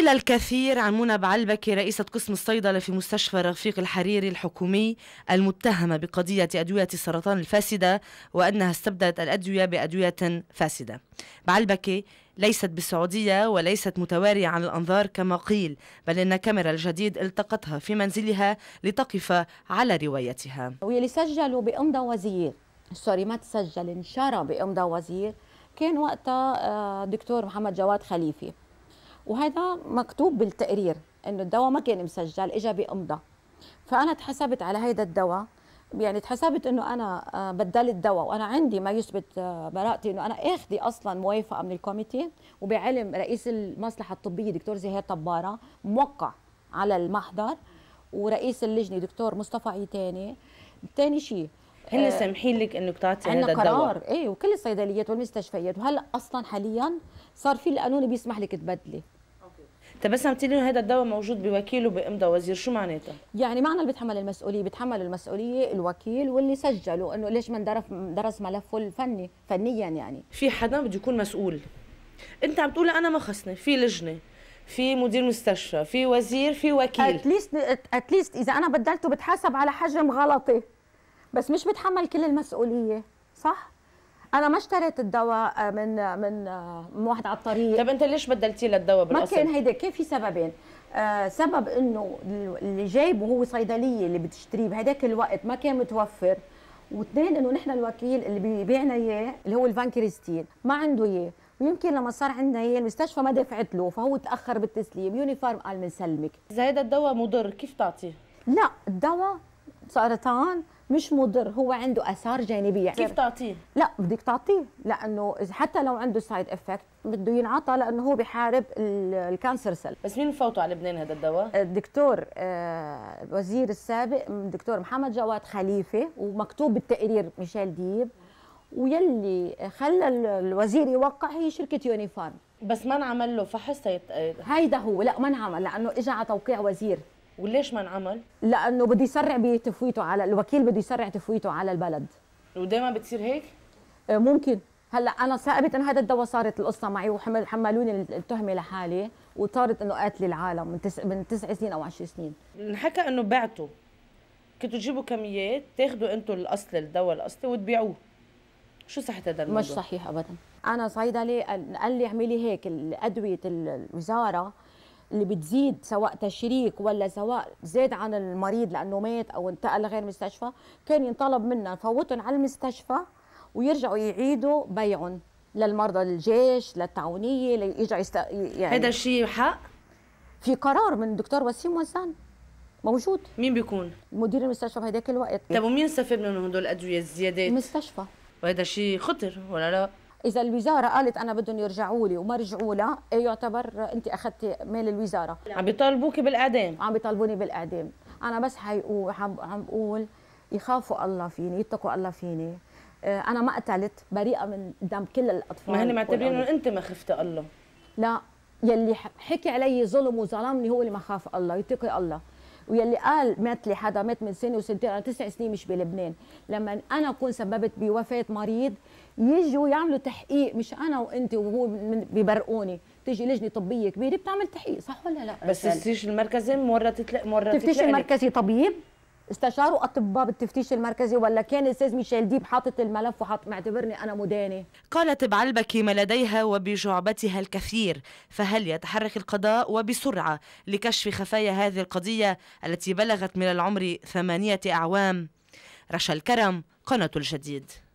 قتل الكثير عن منى بعلبكي رئيسة قسم الصيدلة في مستشفى رفيق الحريري الحكومي المتهمة بقضية أدوية السرطان الفاسدة وأنها استبدلت الأدوية بأدوية فاسدة بعلبكي ليست بالسعودية وليست متوارية عن الأنظار كما قيل بل إن كاميرا الجديد التقطها في منزلها لتقف على روايتها واللي سجلوا بأمضى وزير سوري ما تسجل انشرى بأمضى وزير كان وقتها آه، دكتور محمد جواد خليفي وهذا مكتوب بالتقرير انه الدواء ما كان مسجل اجى بامضى فانا تحسبت على هيدا الدواء يعني تحسبت انه انا آه، بدلت الدواء وانا عندي ما يثبت آه، براءتي انه انا اخذي اصلا موافقه من الكوميتي وبعلم رئيس المصلحه الطبيه دكتور زهير طباره موقع على المحضر ورئيس اللجنه دكتور مصطفى عيتاني ثاني شيء هن آه، سامحين لك انك تعطي هذا الدواء قرار ايه وكل الصيدليات والمستشفيات وهلا اصلا حاليا صار في القانون بيسمح لك تبدلي طب بس عم تقولي انه هذا الدواء موجود بوكيل وبامضى وزير شو معناتها يعني معنى اللي بيتحمل المسؤوليه بيتحمل المسؤوليه الوكيل واللي سجله انه ليش ما درس درس ملفه الفني فنيا يعني في حدا بده يكون مسؤول انت عم تقولي انا ما خصني في لجنه في مدير مستشفى في وزير في وكيل اتليست اتليست اذا انا بدلته بتحاسب على حجم غلطي بس مش بتحمل كل المسؤوليه صح انا ما اشتريت الدواء آه، من آه، من من آه، واحد على الطريق طب انت ليش بدلتي للدواء الدواء بالاصل؟ ما كان هيدا كان في سببين آه سبب انه اللي جايبه هو صيدليه اللي بتشتريه بهداك الوقت ما كان متوفر واثنين انه نحن الوكيل اللي بيبيعنا اياه اللي هو الفانكريستين ما عنده اياه ويمكن لما صار عندنا هي المستشفى ما دفعت له فهو تاخر بالتسليم يونيفارم قال بنسلمك اذا هذا الدواء مضر كيف تعطيه لا الدواء سرطان مش مضر هو عنده اثار جانبيه كيف تعطيه لا بدك تعطيه لانه حتى لو عنده سايد افكت بده ينعطى لانه هو بحارب الكانسر سيل بس مين فوتوا على لبنان هذا الدواء آه، الدكتور الوزير آه، السابق الدكتور محمد جواد خليفه ومكتوب بالتقرير ميشيل ديب ويلي خلى الوزير يوقع هي شركه يونيفارم بس ما انعمل له فحص هيدا هو لا ما انعمل لانه اجى على توقيع وزير وليش ما انعمل؟ لانه بده يسرع بتفويته على الوكيل بده يسرع تفويته على البلد ودائما بتصير هيك؟ آه، ممكن هلا انا ثابت انه هذا الدواء صارت القصه معي وحمل حملوني التهمه لحالي وصارت انه قاتله العالم من تسع من تسع سنين او 10 سنين انحكى انه بعته كنتوا تجيبوا كميات تاخذوا انتم الاصل الدواء الاصلي وتبيعوه شو صحة هذا الموضوع؟ مش صحيح ابدا انا صيدلي قال لي اعملي هيك ادويه الوزاره اللي بتزيد سواء تشريك ولا سواء زاد عن المريض لانه مات او انتقل لغير مستشفى كان ينطلب منا نفوتهم على المستشفى ويرجعوا يعيدوا بيعهم للمرضى للجيش للتعاونيه ليرجعوا يست... يعني هذا الشيء حق في قرار من الدكتور وسيم وزان موجود مين بيكون مدير المستشفى في هداك الوقت طب ومين استفاد منهم هدول الادويه الزيادات المستشفى وهذا شيء خطر ولا لا اذا الوزاره قالت انا بدهم يرجعوا لي وما رجعوا لها إيه يعتبر انت اخذتي ميل الوزاره عم بيطالبوكي بالاعدام عم بيطالبوني بالاعدام انا بس حيقول عم بقول يخافوا الله فيني يتقوا الله فيني آه، انا ما قتلت بريئه من دم كل الاطفال ما هن معتبرين انه انت ما خفتي الله لا يلي حكي علي ظلم وظلمني هو اللي ما خاف الله يتقي الله ويلي قال مات لي حدا مات من سنه وسنتين انا تسع سنين مش بلبنان لما انا اكون سببت بوفاه مريض يجوا يعملوا تحقيق مش انا وانت وهو بيبرقوني تيجي لجنه طبيه كبيره بتعمل تحقيق صح ولا لا بس السجن المركزي مرة تتل... مرة تفتيش المركزي طبيب استشاروا اطباء بالتفتيش المركزي ولا كان الاستاذ ميشيل ديب حاطط الملف وحاط معتبرني انا مدانه قالت بعلبكي ما لديها وبجعبتها الكثير فهل يتحرك القضاء وبسرعه لكشف خفايا هذه القضيه التي بلغت من العمر ثمانيه اعوام رشا الكرم قناه الجديد